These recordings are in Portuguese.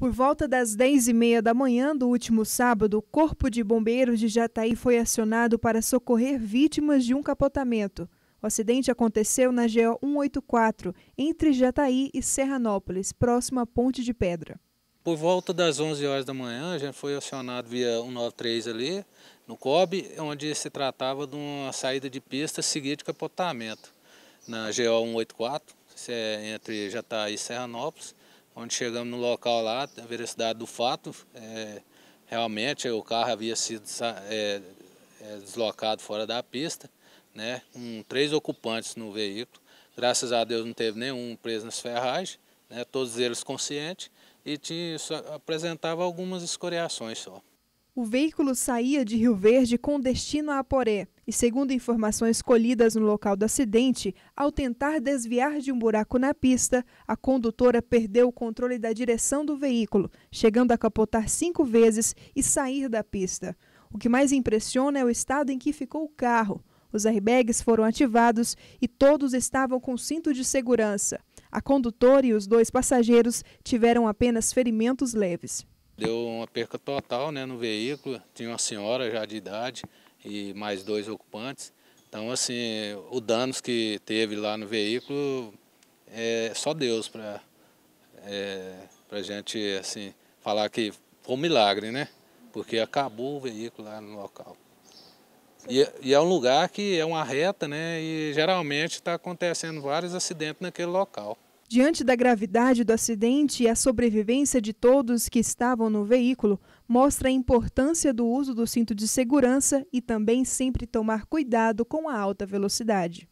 Por volta das 10 e meia da manhã do último sábado, o Corpo de Bombeiros de Jataí foi acionado para socorrer vítimas de um capotamento. O acidente aconteceu na GO 184, entre Jataí e Serranópolis, próximo à Ponte de Pedra. Por volta das 11 horas da manhã, a gente foi acionado via 193 ali, no COB, onde se tratava de uma saída de pista seguida de capotamento na GO 184, é entre Jataí e Serranópolis. Quando chegamos no local lá, a veracidade do fato, é, realmente o carro havia sido é, é, deslocado fora da pista, né, com três ocupantes no veículo. Graças a Deus não teve nenhum preso nas ferragens, né, todos eles conscientes, e tinha, apresentava algumas escoriações só. O veículo saía de Rio Verde com destino a Aporé e, segundo informações colhidas no local do acidente, ao tentar desviar de um buraco na pista, a condutora perdeu o controle da direção do veículo, chegando a capotar cinco vezes e sair da pista. O que mais impressiona é o estado em que ficou o carro. Os airbags foram ativados e todos estavam com cinto de segurança. A condutora e os dois passageiros tiveram apenas ferimentos leves. Deu uma perca total né, no veículo, tinha uma senhora já de idade, e mais dois ocupantes. Então, assim, o danos que teve lá no veículo é só Deus para é, a gente, assim, falar que foi um milagre, né? Porque acabou o veículo lá no local. E, é, e, é um lugar que é uma reta, né? E geralmente está acontecendo vários acidentes naquele local. Diante da gravidade do acidente e a sobrevivência de todos que estavam no veículo, mostra a importância do uso do cinto de segurança e também sempre tomar cuidado com a alta velocidade.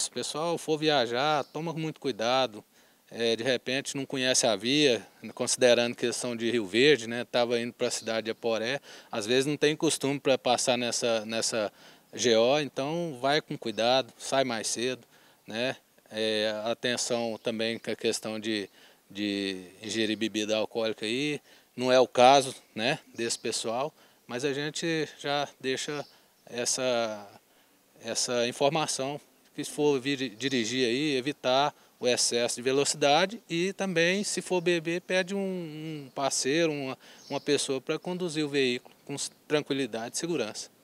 Se o pessoal for viajar, toma muito cuidado. É, de repente não conhece a via, considerando que são de Rio Verde, né? Estava indo para a cidade de Aporé. Às vezes não tem costume para passar nessa, nessa GO, então vai com cuidado, sai mais cedo, né? é, atenção também com a questão de, de ingerir bebida alcoólica aí. Não é o caso né, desse pessoal, mas a gente já deixa essa, essa informação que se for vir, dirigir aí, evitar o excesso de velocidade e também, se for beber, pede um, um parceiro, uma, uma pessoa para conduzir o veículo com tranquilidade e segurança.